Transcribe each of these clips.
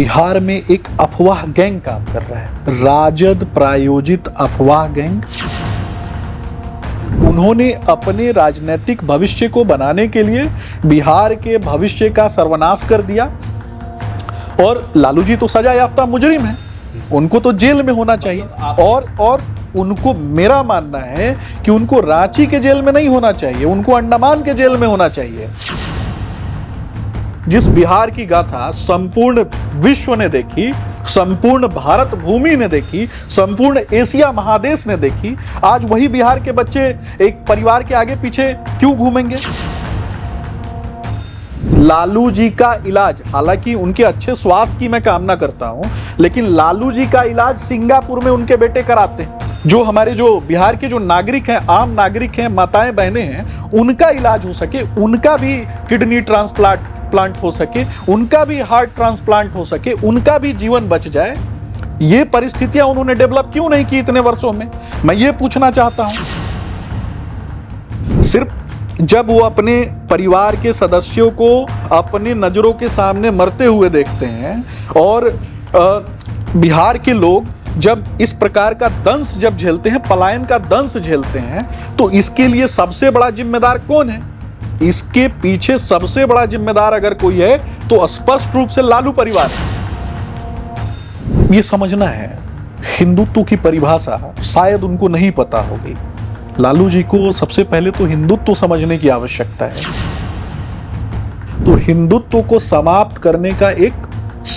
बिहार में एक अफवाह गैंग काम कर रहा है राजद प्रायोजित अफवाह गैंग उन्होंने अपने राजनीतिक भविष्य को बनाने के लिए बिहार के भविष्य का सर्वनाश कर दिया और लालू जी तो सजा याफ्ता मुजरिम है उनको तो जेल में होना चाहिए और और उनको मेरा मानना है कि उनको रांची के जेल में नहीं होना चाहिए उनको अंडमान के जेल में होना चाहिए जिस बिहार की गाथा संपूर्ण विश्व ने देखी संपूर्ण भारत भूमि ने देखी संपूर्ण एशिया महादेश ने देखी आज वही बिहार के बच्चे एक परिवार के आगे पीछे क्यों घूमेंगे लालू जी का इलाज हालांकि उनके अच्छे स्वास्थ्य की मैं कामना करता हूं लेकिन लालू जी का इलाज सिंगापुर में उनके बेटे कराते हैं जो हमारे जो बिहार के जो नागरिक हैं आम नागरिक हैं माताएं बहनें हैं उनका इलाज हो सके उनका भी किडनी ट्रांसप्लांट ट्रांसप्लांट हो सके उनका भी हार्ट ट्रांसप्लांट हो सके उनका भी जीवन बच जाए ये परिस्थितियां उन्होंने डेवलप क्यों नहीं की इतने वर्षों में मैं ये पूछना चाहता हूं सिर्फ जब वो अपने परिवार के सदस्यों को अपने नज़रों के सामने मरते हुए देखते हैं और बिहार के लोग जब इस प्रकार का दंश जब झेलते हैं पलायन का दंश झेलते हैं तो इसके लिए सबसे बड़ा जिम्मेदार कौन है इसके पीछे सबसे बड़ा जिम्मेदार अगर कोई है तो स्पष्ट रूप से लालू परिवार ये समझना है हिंदुत्व की परिभाषा शायद उनको नहीं पता होगी लालू जी को सबसे पहले तो हिंदुत्व समझने की आवश्यकता है तो हिंदुत्व को समाप्त करने का एक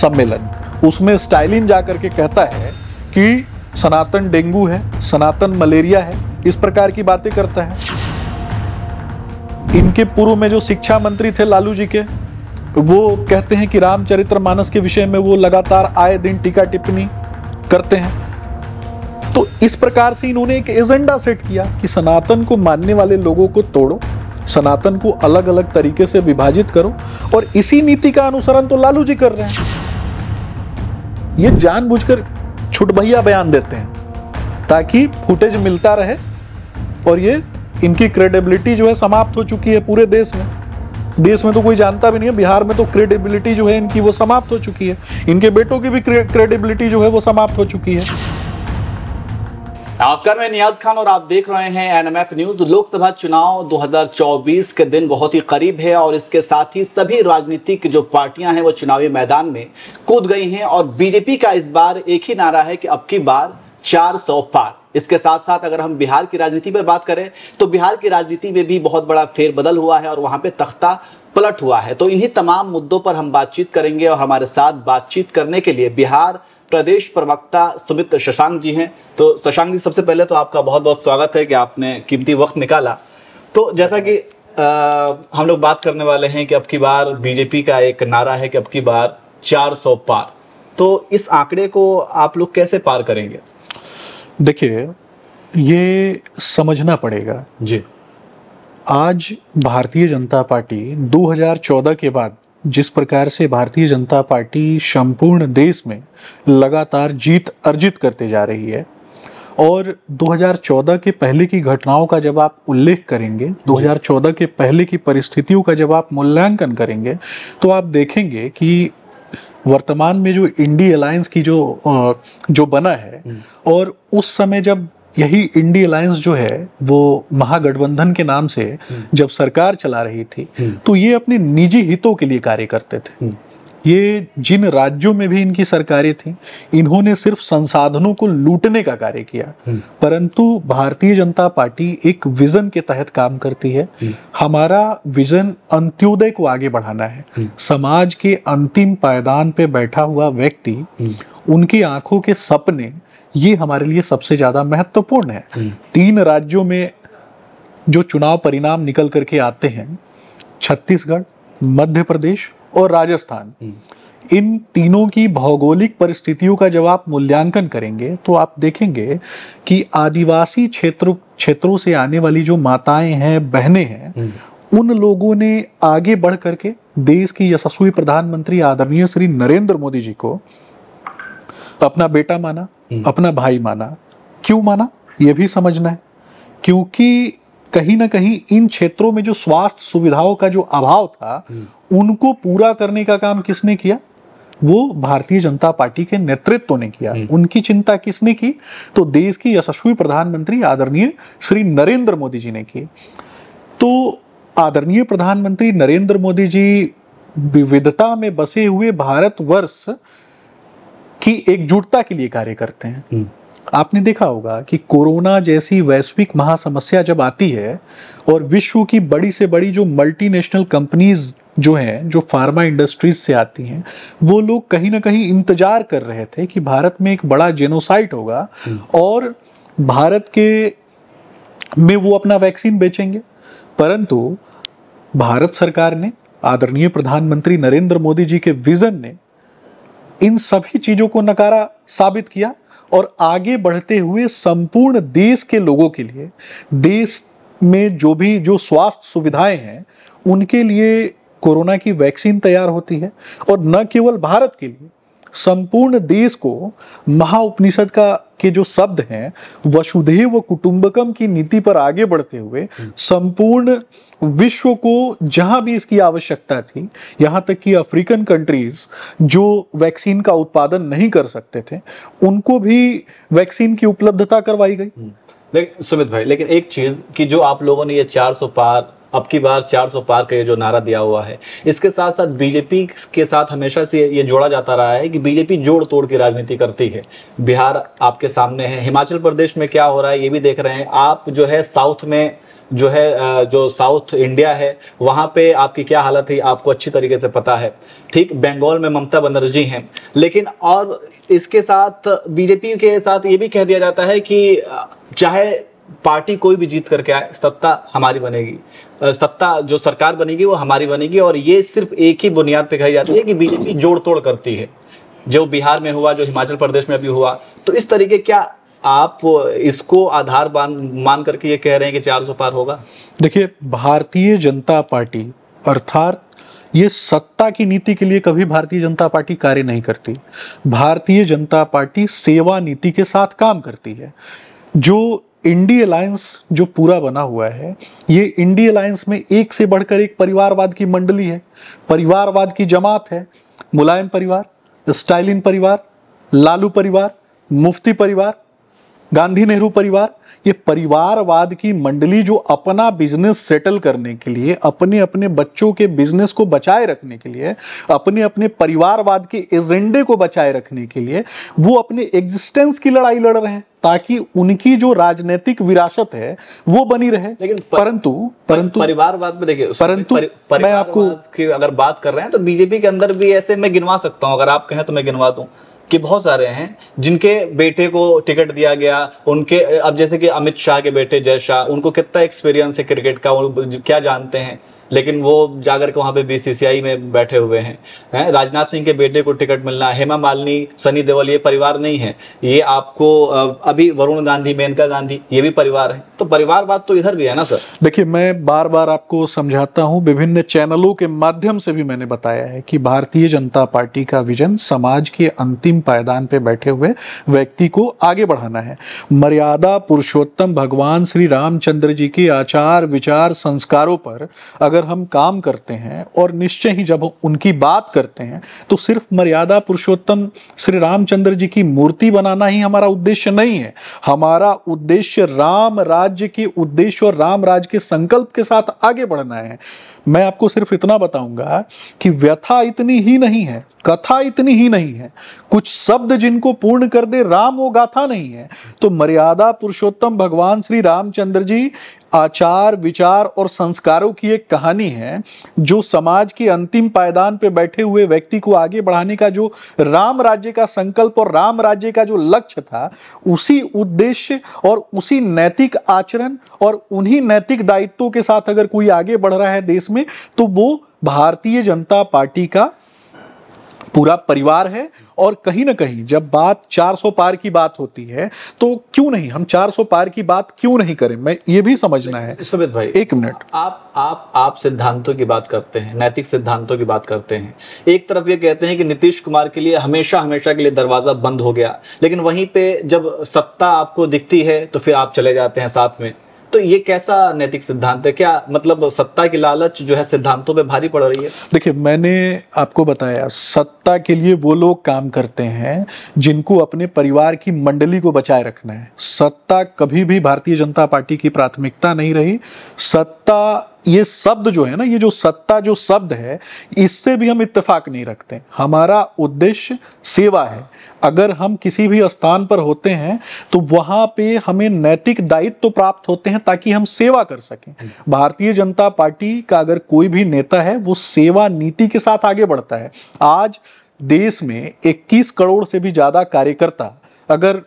सम्मेलन उसमें स्टाइलिन जाकर के कहता है कि सनातन डेंगू है सनातन मलेरिया है इस प्रकार की बातें करता है इनके पूर्व में जो शिक्षा मंत्री थे लालू जी के वो कहते हैं कि रामचरित्र मानस के विषय में वो लगातार आए दिन टीका टिप्पणी करते हैं तो इस प्रकार से इन्होंने एक एजेंडा सेट किया कि सनातन को मानने वाले लोगों को तोड़ो सनातन को अलग अलग तरीके से विभाजित करो और इसी नीति का अनुसरण तो लालू जी कर रहे हैं ये जानबूझकर छुटभैया बयान देते हैं ताकि फुटेज मिलता रहे और ये इनकी क्रेडिबिलिटी जो है समाप्त हो चुकी है पूरे देश में देश में तो कोई जानता भी नहीं है बिहार में तो क्रेडिबिलिटी जो है इनकी वो समाप्त हो चुकी है इनके बेटों की भी क्रेडिबिलिटी जो है वो समाप्त हो चुकी है नमस्कार मैं नियाज खान और आप देख रहे हैं एनएमएफ न्यूज लोकसभा चुनाव 2024 के दिन बहुत ही करीब है और इसके साथ ही सभी राजनीतिक जो पार्टियां हैं वो चुनावी मैदान में कूद गई हैं और बीजेपी का इस बार एक ही नारा है कि अब की बार चार सौ पार इसके साथ साथ अगर हम बिहार की राजनीति पर बात करें तो बिहार की राजनीति में भी बहुत बड़ा फेरबदल हुआ है और वहां पे तख्ता पलट हुआ है तो इन्हीं तमाम मुद्दों पर हम बातचीत करेंगे और हमारे साथ बातचीत करने के लिए बिहार प्रदेश प्रवक्ता सुमित शशांक जी हैं तो शशांक जी सबसे पहले तो आपका बहुत बहुत स्वागत है कि आपने कीमती वक्त निकाला तो जैसा कि आ, हम लोग बात करने वाले हैं कि अब की बार बीजेपी का एक नारा है कि अब की बार 400 पार तो इस आंकड़े को आप लोग कैसे पार करेंगे देखिए ये समझना पड़ेगा जी आज भारतीय जनता पार्टी 2014 के बाद जिस प्रकार से भारतीय जनता पार्टी संपूर्ण देश में लगातार जीत अर्जित करते जा रही है और 2014 के पहले की घटनाओं का जब आप उल्लेख करेंगे 2014 के पहले की परिस्थितियों का जब आप मूल्यांकन करेंगे तो आप देखेंगे कि वर्तमान में जो इंडी अलायंस की जो जो बना है हम्म। और उस समय जब यही इंडी अलायंस जो है वो महागठबंधन के नाम से हम्म। जब सरकार चला रही थी हम्म। तो ये अपने निजी हितों के लिए कार्य करते थे ये जिन राज्यों में भी इनकी सरकारें थी इन्होंने सिर्फ संसाधनों को लूटने का कार्य किया हम्म। परंतु भारतीय जनता पार्टी एक विजन के तहत काम करती है हम्म। हमारा विजन अंत्योदय को आगे बढ़ाना है हम्म। समाज के अंतिम पायदान पे बैठा हुआ व्यक्ति उनकी आंखों के सपने ये हमारे लिए सबसे ज्यादा महत्वपूर्ण है तीन राज्यों में जो चुनाव परिणाम निकल करके आते हैं छत्तीसगढ़ मध्य प्रदेश और राजस्थान इन तीनों की भौगोलिक परिस्थितियों का जब आप मूल्यांकन करेंगे तो आप देखेंगे कि आदिवासी क्षेत्र क्षेत्रों से आने वाली जो माताएं हैं बहनें हैं उन लोगों ने आगे बढ़ करके देश की यशस्वी प्रधानमंत्री आदरणीय श्री नरेंद्र मोदी जी को अपना बेटा माना अपना भाई माना क्यों माना यह भी समझना है क्योंकि कहीं ना कहीं इन क्षेत्रों में जो स्वास्थ्य सुविधाओं का जो अभाव था उनको पूरा करने का काम किसने किया वो भारतीय जनता पार्टी के नेतृत्व ने किया हम्म। उनकी चिंता किसने की तो देश की यशस्वी प्रधानमंत्री आदरणीय श्री नरेंद्र मोदी जी ने की तो आदरणीय प्रधानमंत्री नरेंद्र मोदी जी विविधता में बसे हुए भारतवर्ष की एकजुटता के लिए कार्य करते हैं हम्म। आपने देखा होगा कि कोरोना जैसी वैश्विक महासमस्या जब आती है और विश्व की बड़ी से बड़ी जो मल्टीनेशनल कंपनीज जो हैं जो फार्मा इंडस्ट्रीज से आती हैं वो लोग कहीं ना कहीं इंतजार कर रहे थे कि भारत में एक बड़ा जेनोसाइट होगा हम्म। और भारत के में वो अपना वैक्सीन बेचेंगे परंतु भारत सरकार ने आदरणीय प्रधानमंत्री नरेंद्र मोदी जी के विजन ने इन सभी चीजों को नकारा साबित किया और आगे बढ़ते हुए संपूर्ण देश के लोगों के लिए देश में जो भी जो स्वास्थ्य सुविधाएं हैं उनके लिए कोरोना की वैक्सीन तैयार होती है और न केवल भारत के लिए संपूर्ण देश को महाउपनिषद का के जो शब्द हैं वसुधैव कुटुंबकम की नीति पर आगे बढ़ते हुए हम्म। संपूर्ण विश्व को जहां भी इसकी आवश्यकता थी यहां तक कि अफ्रीकन कंट्रीज जो वैक्सीन का उत्पादन नहीं कर सकते थे उनको भी वैक्सीन की उपलब्धता करवाई गई हम्म। लेकिन सुमित भाई लेकिन एक चीज कि जो आप लोगों ने ये 400 पार अब की बार 400 पार का ये जो नारा दिया हुआ है इसके साथ साथ बीजेपी के साथ हमेशा से ये जोड़ा जाता रहा है कि बीजेपी जोड़ तोड़ की राजनीति करती है बिहार आपके सामने है हिमाचल प्रदेश में क्या हो रहा है ये भी देख रहे हैं आप जो है साउथ में जो है जो साउथ इंडिया है वहाँ पे आपकी क्या हालत है आपको अच्छी तरीके से पता है ठीक बंगाल में ममता बनर्जी हैं लेकिन और इसके साथ बीजेपी के साथ ये भी कह दिया जाता है कि चाहे पार्टी कोई भी जीत करके आए सत्ता हमारी बनेगी सत्ता जो सरकार बनेगी वो हमारी बनेगी और ये सिर्फ एक ही बुनियाद पे कही जाती है कि बीजेपी जोड़ तोड़ करती है जो बिहार में हुआ जो हिमाचल प्रदेश में अभी हुआ तो इस तरीके क्या आप इसको आधार मान करके ये कह रहे हैं कि चार पार होगा देखिए भारतीय जनता पार्टी अर्थात ये सत्ता की नीति के लिए कभी भारतीय जनता पार्टी कार्य नहीं करती भारतीय जनता पार्टी सेवा नीति के साथ काम करती है जो इंडी अलायंस जो पूरा बना हुआ है ये इंडी अलायंस में एक से बढ़कर एक परिवारवाद की मंडली है परिवारवाद की जमात है मुलायम परिवार स्टाइलिन परिवार लालू परिवार मुफ्ती परिवार गांधी नेहरू परिवार ये परिवारवाद की मंडली जो अपना बिजनेस सेटल करने के लिए अपने अपने बच्चों के बिजनेस को बचाए रखने के लिए अपने अपने परिवारवाद के एजेंडे को बचाए रखने के लिए वो अपने एग्जिस्टेंस की लड़ाई लड़ रहे हैं ताकि उनकी जो राजनीतिक विरासत है वो बनी रहे लेकिन पर, परंतु परंतु परिवारवाद में देखिए परंतु पर, पर, मैं आपको की अगर बात कर रहे हैं तो बीजेपी के अंदर भी ऐसे मैं गिनवा सकता हूं अगर आप कहें तो मैं गिनवा दू कि बहुत सारे हैं जिनके बेटे को टिकट दिया गया उनके अब जैसे कि अमित शाह के बेटे जय शाह उनको कितना एक्सपीरियंस है क्रिकेट का क्या जानते हैं लेकिन वो जाकर के वहाँ पे बीसीसीआई में बैठे हुए हैं है? राजनाथ सिंह के बेटे को टिकट मिलना हेमा मालिनी सनी देवल ये परिवार नहीं है ये आपको अभी वरुण गांधी मेनका गांधी ये भी परिवार है तो बात तो इधर भी है ना सर देखिए मैं बार बार आपको समझाता हूँ विभिन्न चैनलों के माध्यम से भी मैंने बताया है कि भारतीय जनता पार्टी का विजन समाज के अंतिम पायदान पे बैठे हुए व्यक्ति को आगे बढ़ाना है मर्यादा पुरुषोत्तम भगवान श्री रामचंद्र जी के आचार विचार संस्कारों पर अगर अगर हम काम करते हैं और निश्चय ही जब उनकी बात करते हैं तो सिर्फ मर्यादा पुरुषोत्तम श्री रामचंद्र जी की मूर्ति बनाना ही हमारा उद्देश्य नहीं है हमारा उद्देश्य राम राज्य के उद्देश्य और राम राज्य के संकल्प के साथ आगे बढ़ना है मैं आपको सिर्फ इतना बताऊंगा कि व्यथा इतनी ही नहीं है कथा इतनी ही नहीं है कुछ शब्द जिनको पूर्ण कर दे राम वो गाथा नहीं है तो मर्यादा पुरुषोत्तम भगवान श्री रामचंद्र जी आचार विचार और संस्कारों की एक कहानी है जो समाज के अंतिम पायदान पे बैठे हुए व्यक्ति को आगे बढ़ाने का जो राम राज्य का संकल्प और राम राज्य का जो लक्ष्य था उसी उद्देश्य और उसी नैतिक आचरण और उन्हीं नैतिक दायित्वों के साथ अगर कोई आगे बढ़ रहा है देश में तो वो भारतीय जनता पार्टी का पूरा परिवार है और कहीं ना कहीं जब बात 400 पार की बात होती है तो क्यों नहीं हम 400 पार की बात क्यों नहीं करें मैं ये भी समझना है सुमित भाई एक मिनट आप आप आप सिद्धांतों की बात करते हैं नैतिक सिद्धांतों की बात करते हैं एक तरफ ये कहते हैं कि नीतीश कुमार के लिए हमेशा हमेशा के लिए दरवाजा बंद हो गया लेकिन वहीं पे जब सत्ता आपको दिखती है तो फिर आप चले जाते हैं साथ में तो ये कैसा नैतिक सिद्धांत है क्या मतलब सत्ता की लालच जो है सिद्धांतों में भारी पड़ रही है देखिए मैंने आपको बताया सत्ता के लिए वो लोग काम करते हैं जिनको अपने परिवार की मंडली को बचाए रखना है सत्ता कभी भी भारतीय जनता पार्टी की प्राथमिकता नहीं रही सत्ता ये शब्द जो है ना ये जो सत्ता जो शब्द है इससे भी हम इत्तेफाक नहीं रखते हमारा उद्देश्य सेवा है अगर हम किसी भी स्थान पर होते हैं तो वहां पे हमें नैतिक दायित्व तो प्राप्त होते हैं ताकि हम सेवा कर सकें हम्म। भारतीय जनता पार्टी का अगर कोई भी नेता है वो सेवा नीति के साथ आगे बढ़ता है आज देश में 21 करोड़ से भी ज़्यादा कार्यकर्ता अगर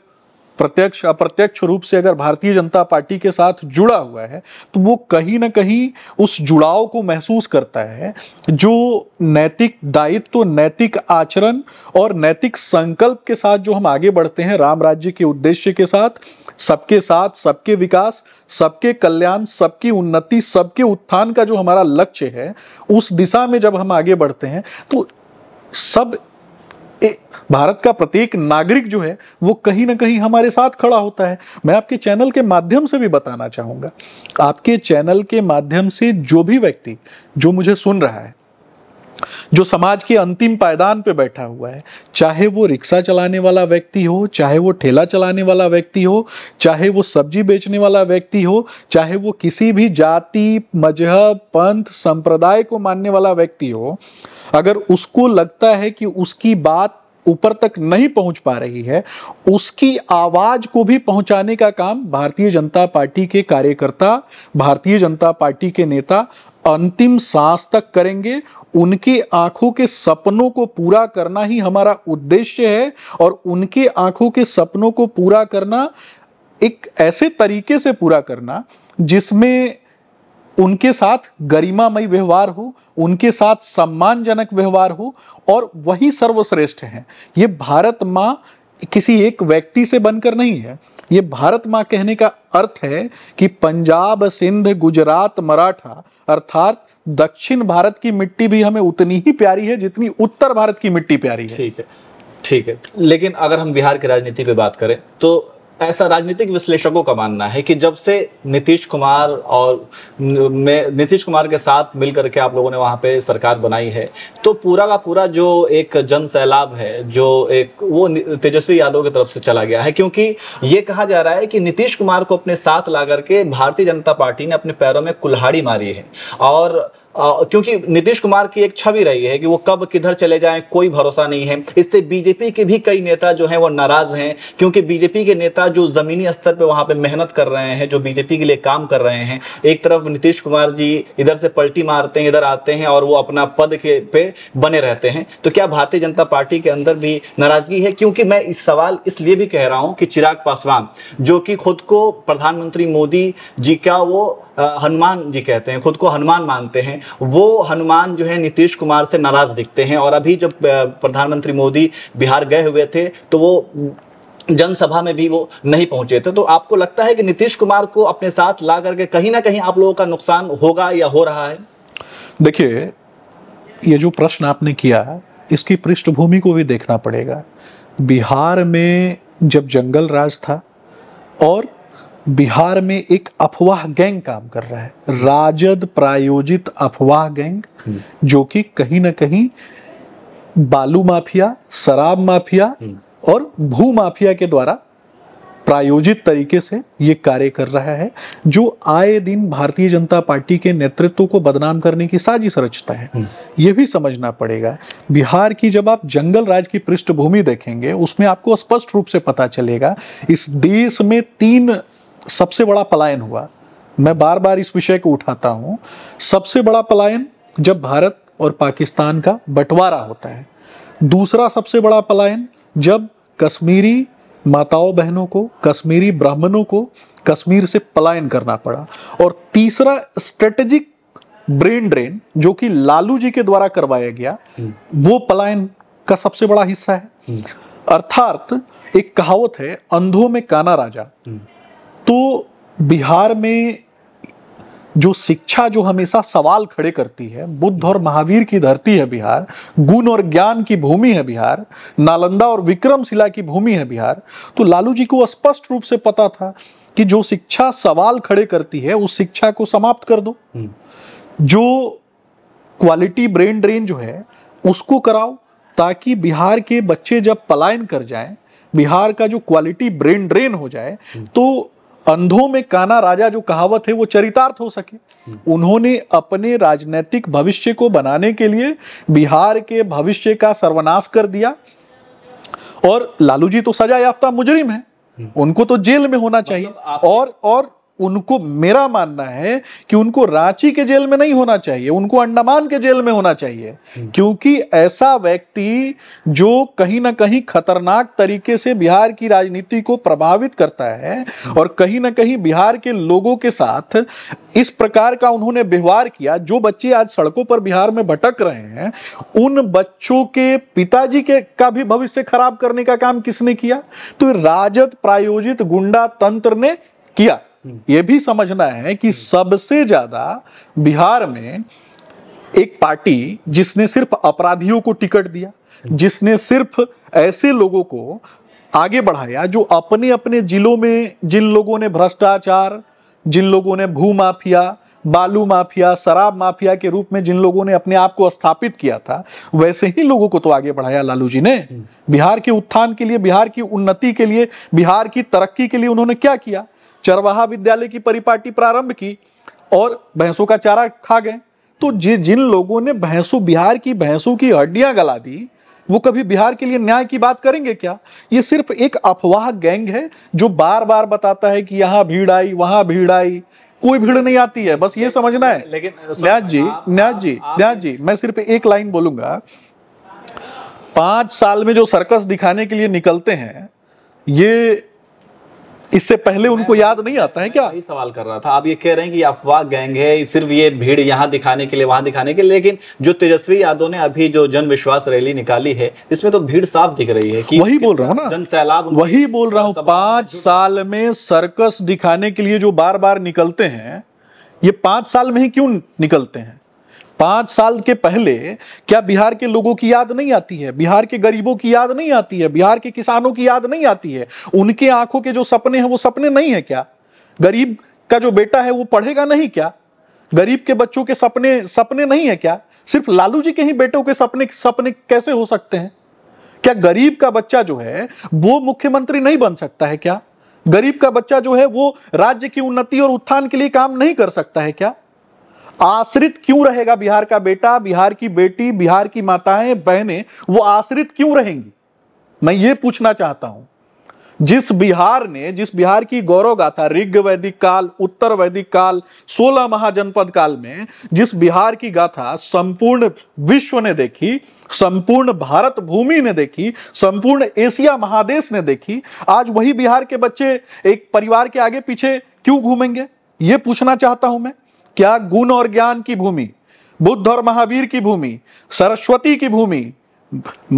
प्रत्यक्ष अप्रत्यक्ष रूप से अगर भारतीय जनता पार्टी के साथ जुड़ा हुआ है तो वो कहीं ना कहीं उस जुड़ाव को महसूस करता है जो नैतिक दायित्व तो नैतिक आचरण और नैतिक संकल्प के साथ जो हम आगे बढ़ते हैं राम राज्य के उद्देश्य के साथ सबके साथ सबके विकास सबके कल्याण सबकी उन्नति सबके उत्थान का जो हमारा लक्ष्य है उस दिशा में जब हम आगे बढ़ते हैं तो सब भारत का प्रत्येक नागरिक जो है वो कहीं ना कहीं हमारे साथ खड़ा होता है मैं आपके चैनल के माध्यम से भी बताना चाहूंगा आपके चैनल के माध्यम से जो भी व्यक्ति जो मुझे सुन रहा है जो समाज के अंतिम पायदान पे बैठा हुआ है चाहे वो रिक्शा चलाने वाला व्यक्ति हो चाहे वो ठेला चलाने वाला व्यक्ति हो चाहे वो सब्जी बेचने वाला व्यक्ति हो चाहे वो किसी भी जाति मजहब पंथ संप्रदाय को मानने वाला व्यक्ति हो अगर उसको लगता है कि उसकी बात ऊपर तक नहीं पहुंच पा रही है उसकी आवाज को भी पहुंचाने का काम भारतीय जनता पार्टी के कार्यकर्ता भारतीय जनता पार्टी के नेता अंतिम सांस तक करेंगे उनकी आंखों के सपनों को पूरा करना ही हमारा उद्देश्य है और उनके आंखों के सपनों को पूरा करना एक ऐसे तरीके से पूरा करना जिसमें उनके साथ गरिमामयी व्यवहार हो उनके साथ सम्मानजनक व्यवहार हो और वही सर्वश्रेष्ठ हैं ये भारत माँ किसी एक व्यक्ति से बनकर नहीं है ये भारत माँ कहने का अर्थ है कि पंजाब सिंध गुजरात मराठा अर्थात दक्षिण भारत की मिट्टी भी हमें उतनी ही प्यारी है जितनी उत्तर भारत की मिट्टी प्यारी है ठीक है ठीक है लेकिन अगर हम बिहार की राजनीति पे बात करें तो ऐसा राजनीतिक विश्लेषकों का मानना है कि जब से नीतीश कुमार और नीतीश कुमार के साथ मिलकर के आप लोगों ने वहां पे सरकार बनाई है तो पूरा का पूरा जो एक जन सैलाब है जो एक वो तेजस्वी यादव की तरफ से चला गया है क्योंकि ये कहा जा रहा है कि नीतीश कुमार को अपने साथ ला करके भारतीय जनता पार्टी ने अपने पैरों में कुल्हाड़ी मारी है और क्योंकि नीतीश कुमार की एक छवि रही है कि वो कब किधर चले जाएं कोई भरोसा नहीं है इससे बीजेपी के भी कई नेता जो हैं वो नाराज हैं क्योंकि बीजेपी के नेता जो जमीनी स्तर पर वहां पर मेहनत कर रहे हैं जो बीजेपी के लिए काम कर रहे हैं एक तरफ नीतीश कुमार जी इधर से पलटी मारते हैं इधर आते हैं और वो अपना पद के पे बने रहते हैं तो क्या भारतीय जनता पार्टी के अंदर भी नाराजगी है क्योंकि मैं इस सवाल इसलिए भी कह रहा हूं कि चिराग पासवान जो कि खुद को प्रधानमंत्री मोदी जी का वो हनुमान जी कहते हैं खुद को हनुमान मानते हैं वो हनुमान जो है नीतीश कुमार से नाराज दिखते हैं और अभी जब प्रधानमंत्री मोदी बिहार गए हुए थे तो वो जनसभा में भी वो नहीं पहुंचे थे तो आपको लगता है कि नीतीश कुमार को अपने साथ ला करके कहीं ना कहीं आप लोगों का नुकसान होगा या हो रहा है देखिए ये जो प्रश्न आपने किया इसकी पृष्ठभूमि को भी देखना पड़ेगा बिहार में जब जंगल राज था और बिहार में एक अफवाह गैंग काम कर रहा है राजद प्रायोजित अफवाह गैंग जो कि कहीं ना कहीं बालू माफिया शराब माफिया और भू माफिया के द्वारा प्रायोजित तरीके से ये कार्य कर रहा है जो आए दिन भारतीय जनता पार्टी के नेतृत्व को बदनाम करने की साजिश रचता है ये भी समझना पड़ेगा बिहार की जब आप जंगल राज की पृष्ठभूमि देखेंगे उसमें आपको स्पष्ट रूप से पता चलेगा इस देश में तीन सबसे बड़ा पलायन हुआ मैं बार बार इस विषय को उठाता हूँ सबसे बड़ा पलायन जब भारत और पाकिस्तान का बंटवारा होता है दूसरा सबसे बड़ा पलायन जब कश्मीरी माताओं बहनों को कश्मीरी ब्राह्मणों को कश्मीर से पलायन करना पड़ा और तीसरा स्ट्रेटेजिक ब्रेन ड्रेन जो कि लालू जी के द्वारा करवाया गया हम्म। वो पलायन का सबसे बड़ा हिस्सा है हम्म। अर्थात एक कहावत है अंधों में काना राजा हम्म। तो बिहार में जो शिक्षा जो हमेशा सवाल खड़े करती है बुद्ध और महावीर की धरती है बिहार गुण और ज्ञान की भूमि है बिहार नालंदा और विक्रमशिला की भूमि है बिहार तो लालू जी को स्पष्ट रूप से पता था कि जो शिक्षा सवाल खड़े करती है उस शिक्षा को समाप्त कर दो हम्म। जो क्वालिटी ब्रेन ड्रेन जो है उसको कराओ ताकि बिहार के बच्चे जब पलायन कर जाएं बिहार का जो क्वालिटी ब्रेन ड्रेन हो जाए हम्म। तो अंधों में काना राजा जो कहावत है वो चरितार्थ हो सके उन्होंने अपने राजनीतिक भविष्य को बनाने के लिए बिहार के भविष्य का सर्वनाश कर दिया और लालू जी तो सजा याफ्ता मुजरिम है उनको तो जेल में होना चाहिए मतलब और और उनको मेरा मानना है कि उनको रांची के जेल में नहीं होना चाहिए उनको अंडमान के जेल में होना चाहिए हम्म। क्योंकि ऐसा व्यक्ति जो कहीं ना कहीं खतरनाक तरीके से बिहार की राजनीति को प्रभावित करता है हम्म। और कहीं ना कहीं बिहार के लोगों के साथ इस प्रकार का उन्होंने व्यवहार किया जो बच्चे आज सड़कों पर बिहार में भटक रहे हैं उन बच्चों के पिताजी के का भी भविष्य खराब करने का काम किसने किया तो राजद प्रायोजित गुंडा तंत्र ने किया ये भी समझना है कि हम्म। सबसे ज्यादा बिहार में एक पार्टी जिसने सिर्फ अपराधियों को टिकट दिया हम्म। जिसने सिर्फ ऐसे लोगों को आगे बढ़ाया जो अपने अपने जिलों में जिन लोगों ने भ्रष्टाचार जिन लोगों ने भू माफिया बालू माफिया शराब माफिया के रूप में जिन लोगों ने अपने आप को स्थापित किया था वैसे ही लोगों को तो आगे बढ़ाया लालू जी ने हम्म। बिहार के उत्थान के लिए बिहार की उन्नति के लिए बिहार की तरक्की के लिए उन्होंने क्या किया चरवाहा विद्यालय की परिपाटी प्रारंभ की और भैंसों का चारा खा गए तो जि जिन लोगों ने भैंसों बिहार की भैंसों की हड्डियां गला दी वो कभी बिहार के लिए न्याय की बात करेंगे क्या ये सिर्फ एक अफवाह गैंग है जो बार बार बताता है कि यहाँ भीड़ आई वहां भीड़ आई कोई भीड़ नहीं आती है बस ये समझना है लेकिन न्याज जी न्याज जी न्याज जी मैं सिर्फ एक लाइन बोलूंगा पांच साल में जो सर्कस दिखाने के लिए निकलते हैं ये इससे पहले उनको याद नहीं आता है क्या यही सवाल कर रहा था आप ये कह रहे हैं कि अफवाह गैंग है सिर्फ ये भीड़ यहाँ दिखाने के लिए वहां दिखाने के लिए लेकिन जो तेजस्वी यादव ने अभी जो जन विश्वास रैली निकाली है इसमें तो भीड़ साफ दिख रही है कि वही बोल रहा हूँ ना जन सैलाब वही बोल रहा हूँ पांच साल में सर्कस दिखाने के लिए जो बार बार निकलते हैं ये पांच साल में ही क्यों निकलते हैं पांच साल के पहले क्या बिहार के लोगों की याद नहीं आती है बिहार के गरीबों की याद नहीं आती है बिहार के किसानों की याद नहीं आती है उनके आंखों के जो सपने हैं वो सपने नहीं है क्या गरीब का जो बेटा है वो पढ़ेगा नहीं क्या गरीब के बच्चों के सपने सपने नहीं है क्या सिर्फ लालू जी के ही बेटों के सपने सपने कैसे हो सकते हैं क्या गरीब का बच्चा जो है वो मुख्यमंत्री नहीं बन सकता है क्या गरीब का बच्चा जो है वो राज्य की उन्नति और उत्थान के लिए काम नहीं कर सकता है क्या आश्रित क्यों रहेगा बिहार का बेटा बिहार की बेटी बिहार की माताएं बहनें वो आश्रित क्यों रहेंगी मैं ये पूछना चाहता हूं जिस बिहार ने जिस बिहार की गौरव गाथा ऋग वैदिक काल उत्तर वैदिक काल सोलह महाजनपद काल में जिस बिहार की गाथा संपूर्ण विश्व ने देखी संपूर्ण भारत भूमि ने देखी संपूर्ण एशिया महादेश ने देखी आज वही बिहार के बच्चे एक परिवार के आगे पीछे क्यों घूमेंगे ये पूछना चाहता हूं मैं क्या गुण और ज्ञान की भूमि बुद्ध और महावीर की भूमि सरस्वती की भूमि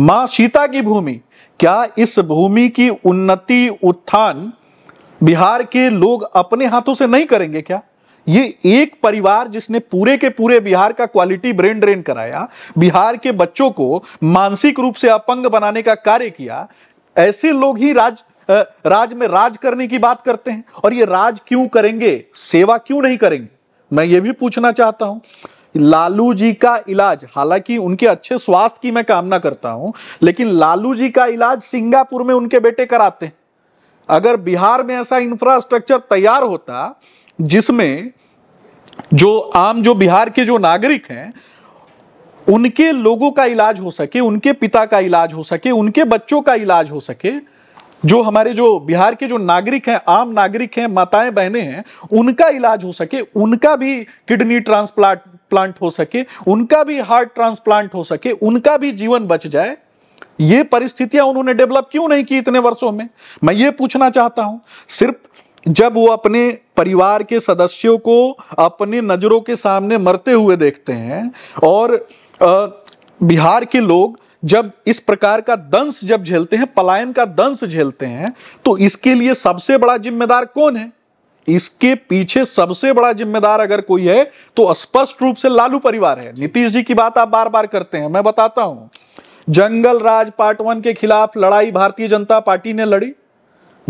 माँ सीता की भूमि क्या इस भूमि की उन्नति उत्थान बिहार के लोग अपने हाथों से नहीं करेंगे क्या ये एक परिवार जिसने पूरे के पूरे बिहार का क्वालिटी ब्रेन ड्रेन कराया बिहार के बच्चों को मानसिक रूप से अपंग बनाने का कार्य किया ऐसे लोग ही राज राज में राज करने की बात करते हैं और ये राज क्यों करेंगे सेवा क्यों नहीं करेंगे मैं ये भी पूछना चाहता हूं लालू जी का इलाज हालांकि उनके अच्छे स्वास्थ्य की मैं कामना करता हूं लेकिन लालू जी का इलाज सिंगापुर में उनके बेटे कराते हैं अगर बिहार में ऐसा इंफ्रास्ट्रक्चर तैयार होता जिसमें जो आम जो बिहार के जो नागरिक हैं उनके लोगों का इलाज हो सके उनके पिता का इलाज हो सके उनके बच्चों का इलाज हो सके जो हमारे जो बिहार के जो नागरिक हैं आम नागरिक हैं माताएं बहनें हैं उनका इलाज हो सके उनका भी किडनी ट्रांसप्लांट प्लांट हो सके उनका भी हार्ट ट्रांसप्लांट हो सके उनका भी जीवन बच जाए ये परिस्थितियां उन्होंने डेवलप क्यों नहीं की इतने वर्षों में मैं ये पूछना चाहता हूं सिर्फ जब वो अपने परिवार के सदस्यों को अपने नजरों के सामने मरते हुए देखते हैं और बिहार के लोग जब इस प्रकार का दंश जब झेलते हैं पलायन का दंश झेलते हैं तो इसके लिए सबसे बड़ा जिम्मेदार कौन है इसके पीछे सबसे बड़ा जिम्मेदार अगर कोई है तो स्पष्ट रूप से लालू परिवार है नीतीश जी की बात आप बार बार करते हैं मैं बताता हूं जंगल राज पार्ट वन के खिलाफ लड़ाई भारतीय जनता पार्टी ने लड़ी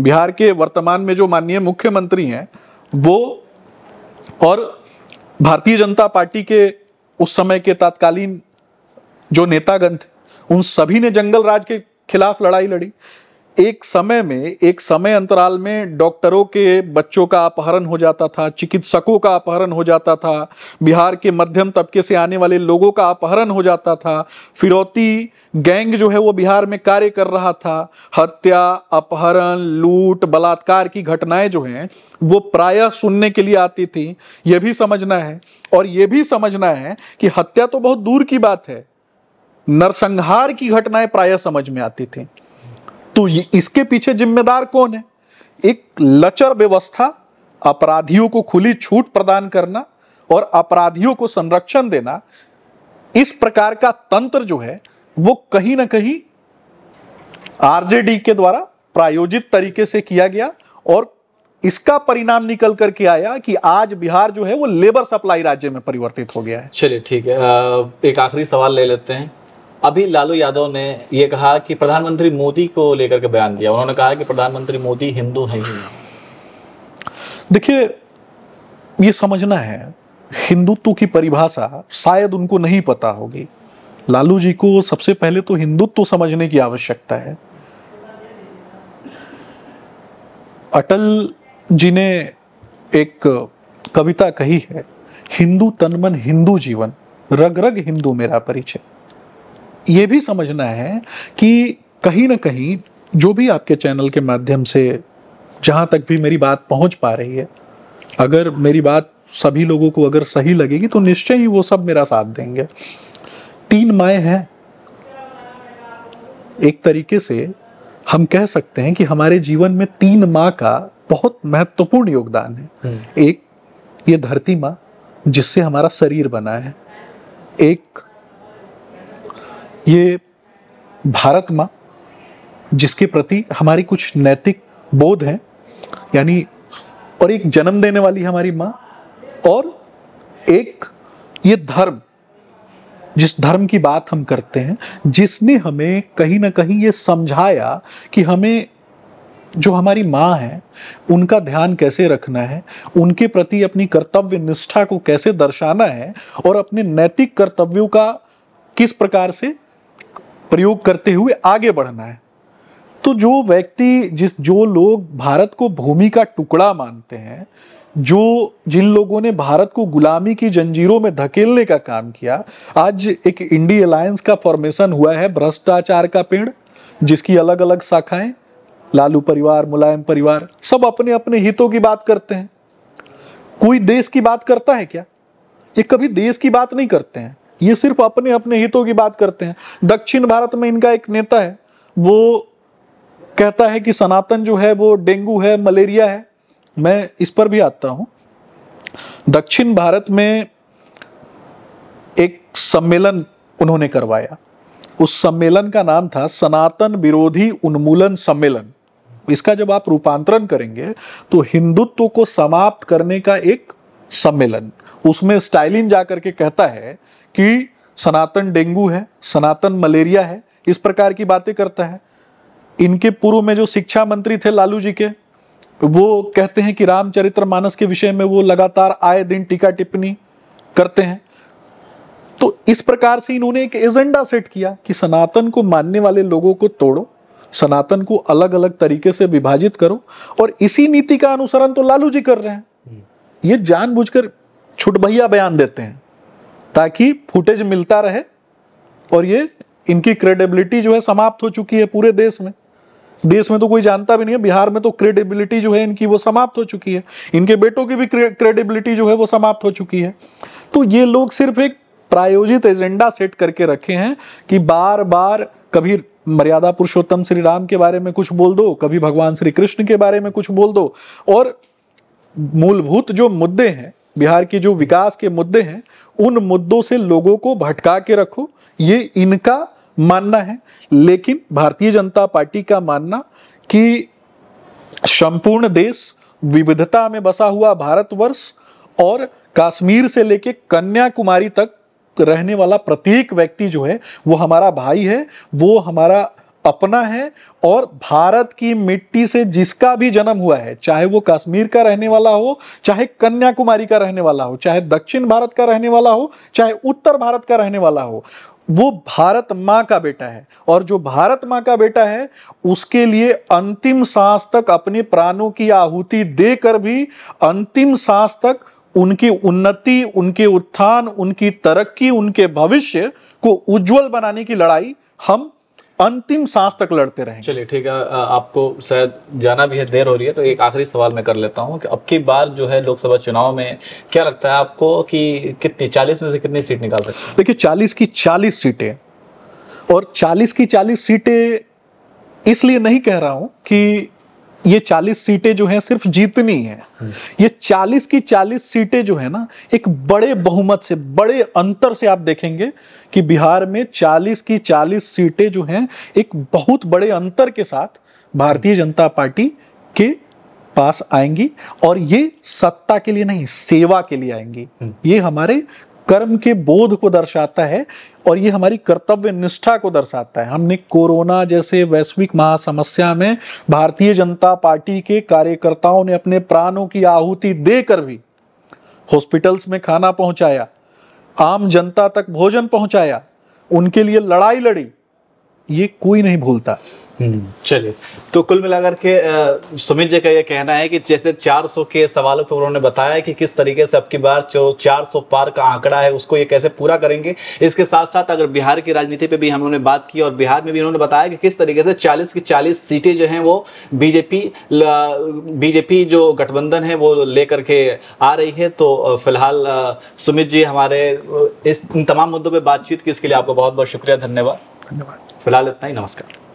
बिहार के वर्तमान में जो माननीय मुख्यमंत्री हैं वो और भारतीय जनता पार्टी के उस समय के तत्कालीन जो नेतागण थे उन सभी ने जंगल राज के खिलाफ लड़ाई लड़ी एक समय में एक समय अंतराल में डॉक्टरों के बच्चों का अपहरण हो जाता था चिकित्सकों का अपहरण हो जाता था बिहार के मध्यम तबके से आने वाले लोगों का अपहरण हो जाता था फिरौती गैंग जो है वो बिहार में कार्य कर रहा था हत्या अपहरण लूट बलात्कार की घटनाएं जो हैं वो प्रायः सुनने के लिए आती थी यह भी समझना है और ये भी समझना है कि हत्या तो बहुत दूर की बात है नरसंहार की घटनाएं प्राय समझ में आती थी तो इसके पीछे जिम्मेदार कौन है एक लचर व्यवस्था अपराधियों को खुली छूट प्रदान करना और अपराधियों को संरक्षण देना इस प्रकार का तंत्र जो है वो कहीं ना कहीं आरजेडी के द्वारा प्रायोजित तरीके से किया गया और इसका परिणाम निकल करके आया कि आज बिहार जो है वो लेबर सप्लाई राज्य में परिवर्तित हो गया है चलिए ठीक है एक आखिरी सवाल ले लेते हैं अभी लालू यादव ने ये कहा कि प्रधानमंत्री मोदी को लेकर के बयान दिया उन्होंने कहा कि प्रधानमंत्री मोदी हिंदू है ही देखिए ये समझना है हिंदुत्व की परिभाषा शायद उनको नहीं पता होगी लालू जी को सबसे पहले तो हिंदुत्व समझने की आवश्यकता है अटल जी ने एक कविता कही है हिंदू तनमन हिंदू जीवन रग रग हिंदू मेरा परिचय ये भी समझना है कि कहीं ना कहीं जो भी आपके चैनल के माध्यम से जहाँ तक भी मेरी बात पहुँच पा रही है अगर मेरी बात सभी लोगों को अगर सही लगेगी तो निश्चय ही वो सब मेरा साथ देंगे तीन माए हैं एक तरीके से हम कह सकते हैं कि हमारे जीवन में तीन माँ का बहुत महत्वपूर्ण योगदान है हम्म। एक ये धरती माँ जिससे हमारा शरीर बना है एक ये भारत माँ जिसके प्रति हमारी कुछ नैतिक बोध हैं यानी और एक जन्म देने वाली हमारी माँ और एक ये धर्म जिस धर्म की बात हम करते हैं जिसने हमें कहीं ना कहीं ये समझाया कि हमें जो हमारी माँ है उनका ध्यान कैसे रखना है उनके प्रति अपनी कर्तव्य निष्ठा को कैसे दर्शाना है और अपने नैतिक कर्तव्यों का किस प्रकार से प्रयोग करते हुए आगे बढ़ना है तो जो व्यक्ति जिस जो लोग भारत को भूमि का टुकड़ा मानते हैं जो जिन लोगों ने भारत को गुलामी की जंजीरों में धकेलने का काम किया आज एक इंडी अलायंस का फॉर्मेशन हुआ है भ्रष्टाचार का पेड़ जिसकी अलग अलग शाखाएं लालू परिवार मुलायम परिवार सब अपने अपने हितों की बात करते हैं कोई देश की बात करता है क्या ये कभी देश की बात नहीं करते हैं ये सिर्फ अपने अपने हितों की बात करते हैं दक्षिण भारत में इनका एक नेता है वो कहता है कि सनातन जो है वो डेंगू है मलेरिया है मैं इस पर भी आता हूं दक्षिण भारत में एक सम्मेलन उन्होंने करवाया उस सम्मेलन का नाम था सनातन विरोधी उन्मूलन सम्मेलन इसका जब आप रूपांतरण करेंगे तो हिंदुत्व को समाप्त करने का एक सम्मेलन उसमें स्टाइलिन जाकर के कहता है कि सनातन डेंगू है सनातन मलेरिया है इस प्रकार की बातें करता है इनके पूर्व में जो शिक्षा मंत्री थे लालू जी के वो कहते हैं कि रामचरित्र मानस के विषय में वो लगातार आए दिन टीका टिप्पणी करते हैं तो इस प्रकार से इन्होंने एक एजेंडा सेट किया कि सनातन को मानने वाले लोगों को तोड़ो सनातन को अलग अलग तरीके से विभाजित करो और इसी नीति का अनुसरण तो लालू जी कर रहे हैं हम्म। ये जानबूझकर छुटभैया बयान देते हैं ताकि फुटेज मिलता रहे और ये इनकी क्रेडिबिलिटी जो है समाप्त हो चुकी है पूरे देश में देश में तो कोई जानता भी नहीं है बिहार में तो क्रेडिबिलिटी जो है इनकी वो समाप्त हो चुकी है इनके बेटों की भी क्रेडिबिलिटी जो है वो समाप्त हो चुकी है तो ये लोग सिर्फ एक प्रायोजित एजेंडा सेट करके रखे हैं कि बार बार कभी मर्यादा पुरुषोत्तम श्री राम के बारे में कुछ बोल दो कभी भगवान श्री कृष्ण के बारे में कुछ बोल दो और मूलभूत जो मुद्दे हैं बिहार के जो विकास के मुद्दे हैं उन मुद्दों से लोगों को भटका के रखो ये इनका मानना है लेकिन भारतीय जनता पार्टी का मानना कि संपूर्ण देश विविधता में बसा हुआ भारतवर्ष और कश्मीर से लेके कन्याकुमारी तक रहने वाला प्रत्येक व्यक्ति जो है वो हमारा भाई है वो हमारा अपना है और भारत की मिट्टी से जिसका भी जन्म हुआ है चाहे वो कश्मीर का रहने वाला हो चाहे कन्याकुमारी का रहने वाला हो चाहे दक्षिण भारत का रहने वाला हो चाहे उत्तर भारत का रहने वाला हो वो भारत माँ का बेटा है और जो भारत माँ का बेटा है उसके लिए अंतिम सांस तक अपने प्राणों की आहुति देकर भी अंतिम सांस तक उनकी उन्नति उनके उत्थान उनकी तरक्की उनके भविष्य को उज्जवल बनाने की लड़ाई हम अंतिम सांस तक लड़ते रहे चलिए ठीक है आपको शायद जाना भी है देर हो रही है तो एक आखिरी सवाल मैं कर लेता हूँ कि अब की बार जो है लोकसभा चुनाव में क्या लगता है आपको कि कितनी चालीस में से कितनी सीट निकाल सकते देखिए चालीस की चालीस सीटें और चालीस की चालीस सीटें इसलिए नहीं कह रहा हूं कि ये चालीस सीटें जो है सिर्फ जीतनी है ये चालीस की चालीस सीटें जो है ना एक बड़े बहुमत से बड़े अंतर से आप देखेंगे कि बिहार में चालीस की चालीस सीटें जो हैं एक बहुत बड़े अंतर के साथ भारतीय जनता पार्टी के पास आएंगी और ये सत्ता के लिए नहीं सेवा के लिए आएंगी हम्म। ये हमारे कर्म के बोध को दर्शाता है और ये हमारी कर्तव्य निष्ठा को दर्शाता है हमने कोरोना जैसे वैश्विक महासमस्या में भारतीय जनता पार्टी के कार्यकर्ताओं ने अपने प्राणों की आहुति देकर भी हॉस्पिटल्स में खाना पहुंचाया आम जनता तक भोजन पहुंचाया उनके लिए लड़ाई लड़ी ये कोई नहीं भूलता हम्म, चलिए तो कुल मिलाकर के सुमित जी का यह कहना है कि जैसे 400 के सवालों पर उन्होंने बताया कि किस तरीके से अब की बार जो 400 पार का आंकड़ा है उसको ये कैसे पूरा करेंगे इसके साथ साथ अगर बिहार की राजनीति पे भी हम उन्होंने बात की और बिहार में भी उन्होंने बताया कि किस तरीके से 40 की 40 सीटें जो हैं वो बीजेपी बीजेपी जो गठबंधन है वो लेकर के आ रही है तो फिलहाल सुमित जी हमारे इस तमाम मुद्दों पर बातचीत की इसके लिए आपका बहुत बहुत शुक्रिया धन्यवाद धन्यवाद फिलहाल इतना ही नमस्कार